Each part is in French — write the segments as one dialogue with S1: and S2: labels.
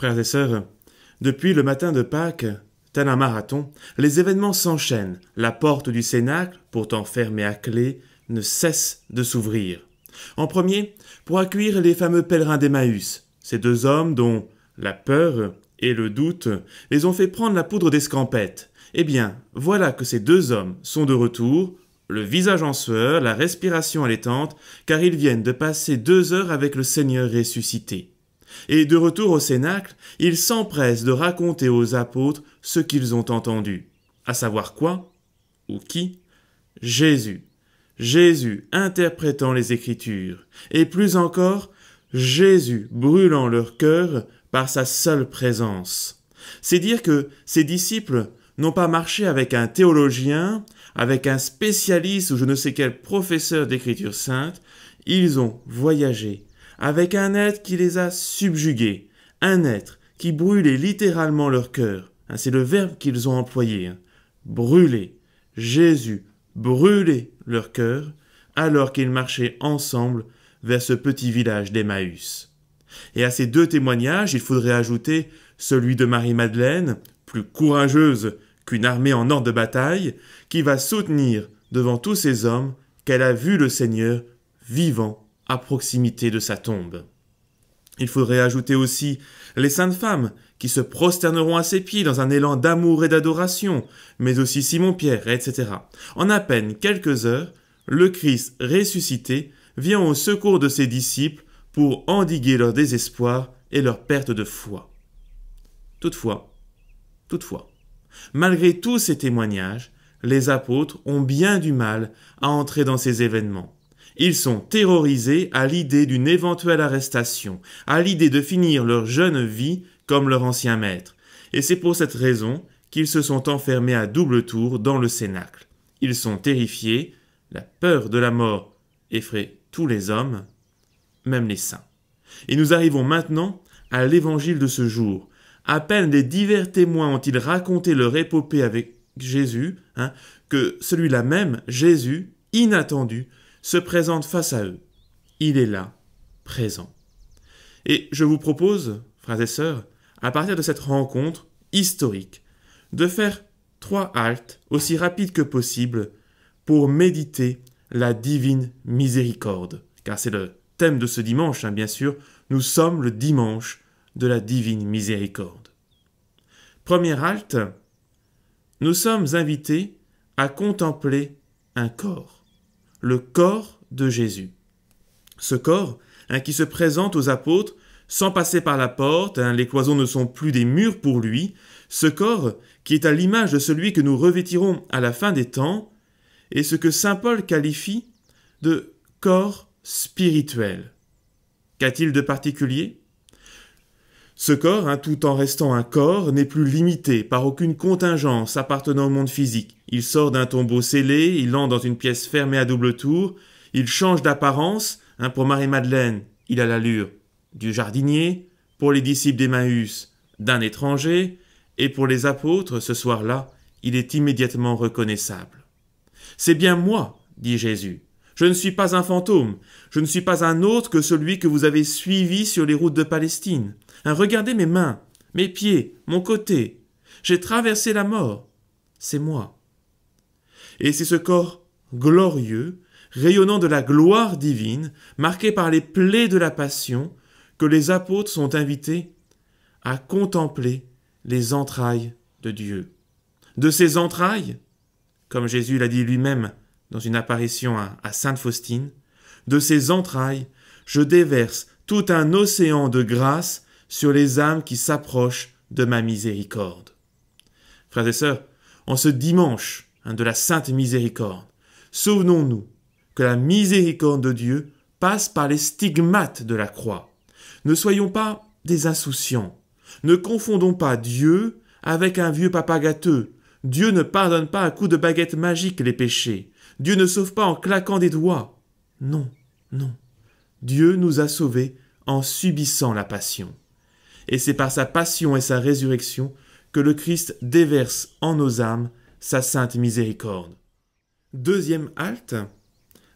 S1: Frères et sœurs, depuis le matin de Pâques, tel un marathon, les événements s'enchaînent. La porte du Cénacle, pourtant fermée à clé, ne cesse de s'ouvrir. En premier, pour accueillir les fameux pèlerins d'Emmaüs, ces deux hommes dont la peur et le doute les ont fait prendre la poudre d'escampette. Eh bien, voilà que ces deux hommes sont de retour, le visage en sueur, la respiration allaitante, car ils viennent de passer deux heures avec le Seigneur ressuscité. Et de retour au Cénacle, ils s'empressent de raconter aux apôtres ce qu'ils ont entendu, à savoir quoi ou qui Jésus. Jésus interprétant les Écritures, et plus encore, Jésus brûlant leur cœur par sa seule présence. C'est dire que ces disciples n'ont pas marché avec un théologien, avec un spécialiste ou je ne sais quel professeur d'écriture sainte, ils ont voyagé avec un être qui les a subjugués, un être qui brûlait littéralement leur cœur. Hein, c'est le verbe qu'ils ont employé. Hein. Brûler. Jésus brûlait leur cœur alors qu'ils marchaient ensemble vers ce petit village d'Emmaüs. Et à ces deux témoignages, il faudrait ajouter celui de Marie-Madeleine, plus courageuse qu'une armée en ordre de bataille, qui va soutenir devant tous ces hommes qu'elle a vu le Seigneur vivant à proximité de sa tombe. Il faudrait ajouter aussi les saintes femmes qui se prosterneront à ses pieds dans un élan d'amour et d'adoration, mais aussi Simon-Pierre, etc. En à peine quelques heures, le Christ ressuscité vient au secours de ses disciples pour endiguer leur désespoir et leur perte de foi. Toutefois, toutefois, malgré tous ces témoignages, les apôtres ont bien du mal à entrer dans ces événements. Ils sont terrorisés à l'idée d'une éventuelle arrestation, à l'idée de finir leur jeune vie comme leur ancien maître. Et c'est pour cette raison qu'ils se sont enfermés à double tour dans le cénacle. Ils sont terrifiés, la peur de la mort effraie tous les hommes, même les saints. Et nous arrivons maintenant à l'évangile de ce jour. À peine les divers témoins ont-ils raconté leur épopée avec Jésus, hein, que celui-là même, Jésus, inattendu, se présente face à eux. Il est là, présent. Et je vous propose, frères et sœurs, à partir de cette rencontre historique, de faire trois haltes aussi rapides que possible pour méditer la divine miséricorde. Car c'est le thème de ce dimanche, hein, bien sûr. Nous sommes le dimanche de la divine miséricorde. Première halte, nous sommes invités à contempler un corps le corps de Jésus. Ce corps hein, qui se présente aux apôtres sans passer par la porte, hein, les cloisons ne sont plus des murs pour lui, ce corps qui est à l'image de celui que nous revêtirons à la fin des temps, est ce que Saint Paul qualifie de corps spirituel. Qu'a-t-il de particulier ce corps, hein, tout en restant un corps, n'est plus limité par aucune contingence appartenant au monde physique. Il sort d'un tombeau scellé, il entre dans une pièce fermée à double tour, il change d'apparence, hein, pour Marie-Madeleine, il a l'allure du jardinier, pour les disciples d'Emmaüs, d'un étranger, et pour les apôtres, ce soir-là, il est immédiatement reconnaissable. C'est bien moi, dit Jésus. Je ne suis pas un fantôme, je ne suis pas un autre que celui que vous avez suivi sur les routes de Palestine. regardez mes mains, mes pieds, mon côté. J'ai traversé la mort. C'est moi. Et c'est ce corps glorieux, rayonnant de la gloire divine, marqué par les plaies de la passion, que les apôtres sont invités à contempler les entrailles de Dieu. De ces entrailles, comme Jésus l'a dit lui-même, dans une apparition à, Sainte Faustine, de ses entrailles, je déverse tout un océan de grâce sur les âmes qui s'approchent de ma miséricorde. Frères et sœurs, en ce dimanche hein, de la Sainte Miséricorde, souvenons-nous que la miséricorde de Dieu passe par les stigmates de la croix. Ne soyons pas des insouciants. Ne confondons pas Dieu avec un vieux papa Dieu ne pardonne pas à coups de baguette magique les péchés. Dieu ne sauve pas en claquant des doigts. Non, non. Dieu nous a sauvés en subissant la passion. Et c'est par sa passion et sa résurrection que le Christ déverse en nos âmes sa sainte miséricorde. Deuxième halte,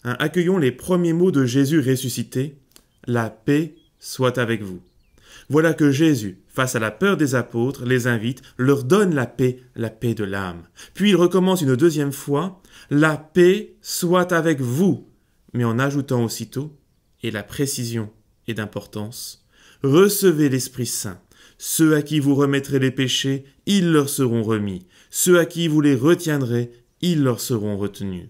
S1: hein, accueillons les premiers mots de Jésus ressuscité, La paix soit avec vous. Voilà que Jésus, face à la peur des apôtres, les invite, leur donne la paix, la paix de l'âme. Puis il recommence une deuxième fois, La paix soit avec vous, mais en ajoutant aussitôt, et la précision est d'importance, Recevez l'Esprit Saint. Ceux à qui vous remettrez les péchés, ils leur seront remis. Ceux à qui vous les retiendrez, ils leur seront retenus.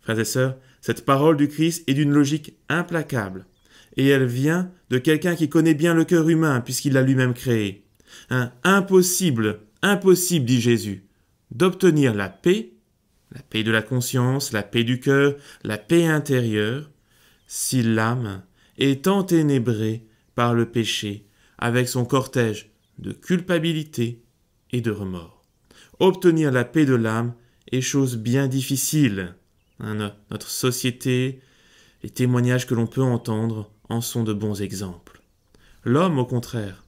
S1: Frères et sœurs, cette parole du Christ est d'une logique implacable et elle vient de quelqu'un qui connaît bien le cœur humain, puisqu'il l'a lui-même créé. impossible, impossible, dit Jésus, d'obtenir la paix, la paix de la conscience, la paix du cœur, la paix intérieure, si l'âme est enténébrée par le péché, avec son cortège de culpabilité et de remords. Obtenir la paix de l'âme est chose bien difficile. Hein, notre société, les témoignages que l'on peut entendre en sont de bons exemples. L'homme, au contraire,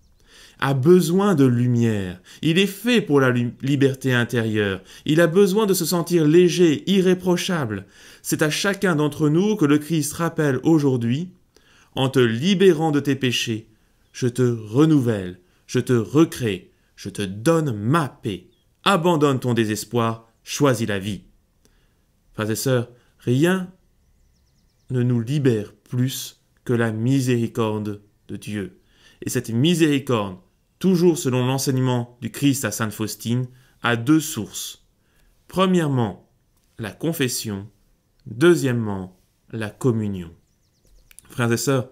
S1: a besoin de lumière. Il est fait pour la liberté intérieure. Il a besoin de se sentir léger, irréprochable. C'est à chacun d'entre nous que le Christ rappelle aujourd'hui En te libérant de tes péchés, je te renouvelle, je te recrée, je te donne ma paix. Abandonne ton désespoir, choisis la vie. Frères et sœurs, rien ne nous libère plus que la miséricorde de Dieu. Et cette miséricorde, toujours selon l'enseignement du Christ à Sainte Faustine, a deux sources. Premièrement, la confession. Deuxièmement, la communion. Frères et sœurs,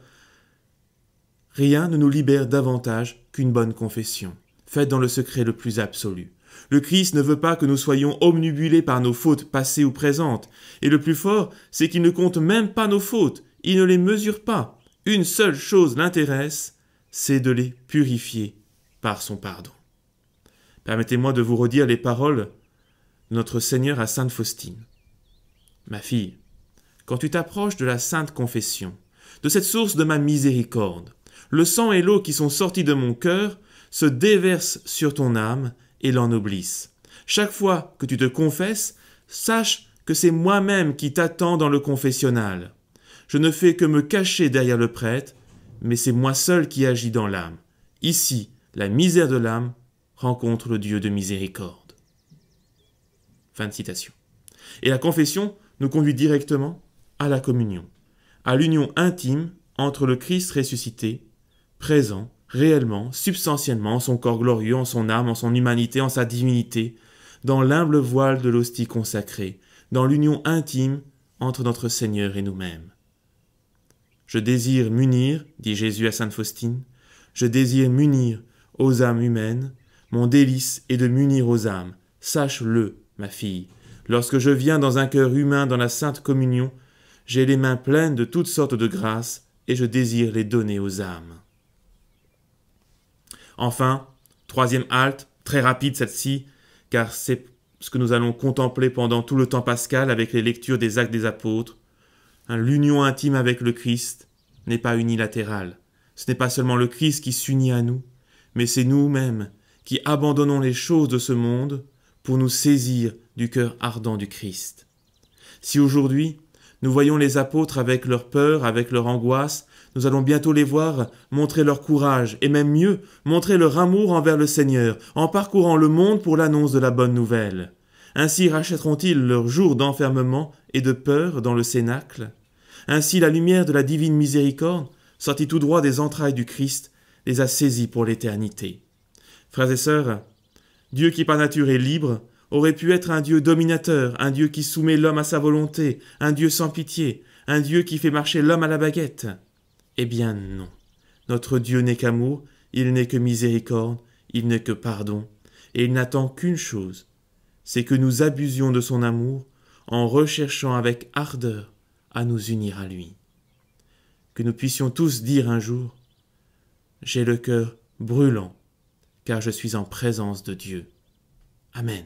S1: rien ne nous libère davantage qu'une bonne confession, faite dans le secret le plus absolu. Le Christ ne veut pas que nous soyons omnibulés par nos fautes passées ou présentes, et le plus fort, c'est qu'il ne compte même pas nos fautes, il ne les mesure pas. Une seule chose l'intéresse, c'est de les purifier par son pardon. Permettez-moi de vous redire les paroles de notre Seigneur à Sainte Faustine. Ma fille, quand tu t'approches de la Sainte Confession, de cette source de ma miséricorde, le sang et l'eau qui sont sortis de mon cœur se déversent sur ton âme et l'ennoblissent. Chaque fois que tu te confesses, sache que c'est moi-même qui t'attends dans le confessionnal je ne fais que me cacher derrière le prêtre, mais c'est moi seul qui agis dans l'âme. Ici, la misère de l'âme rencontre le Dieu de miséricorde. Fin de citation. Et la confession nous conduit directement à la communion, à l'union intime entre le Christ ressuscité, présent, réellement, substantiellement, en son corps glorieux, en son âme, en son humanité, en sa divinité, dans l'humble voile de l'hostie consacrée, dans l'union intime entre notre Seigneur et nous-mêmes. Je désire m'unir, dit Jésus à sainte Faustine, je désire m'unir aux âmes humaines, mon délice est de m'unir aux âmes, sache-le, ma fille. Lorsque je viens dans un cœur humain dans la sainte communion, j'ai les mains pleines de toutes sortes de grâces, et je désire les donner aux âmes. Enfin, troisième halte, très rapide celle ci car c'est ce que nous allons contempler pendant tout le temps pascal avec les lectures des actes des apôtres, Hein, l'union intime avec le Christ n'est pas unilatérale. Ce n'est pas seulement le Christ qui s'unit à nous, mais c'est nous-mêmes qui abandonnons les choses de ce monde pour nous saisir du cœur ardent du Christ. Si aujourd'hui nous voyons les apôtres avec leur peur, avec leur angoisse, nous allons bientôt les voir montrer leur courage, et même mieux, montrer leur amour envers le Seigneur, en parcourant le monde pour l'annonce de la bonne nouvelle. Ainsi rachèteront-ils leurs jours d'enfermement et de peur dans le cénacle. Ainsi la lumière de la divine miséricorde, sortie tout droit des entrailles du Christ, les a saisis pour l'éternité. Frères et sœurs, Dieu qui par nature est libre, aurait pu être un Dieu dominateur, un Dieu qui soumet l'homme à sa volonté, un Dieu sans pitié, un Dieu qui fait marcher l'homme à la baguette. Eh bien non. Notre Dieu n'est qu'amour, il n'est que miséricorde, il n'est que pardon, et il n'attend qu'une chose, c'est que nous abusions de son amour en recherchant avec ardeur à nous unir à lui. Que nous puissions tous dire un jour J'ai le cœur brûlant, car je suis en présence de Dieu. Amen.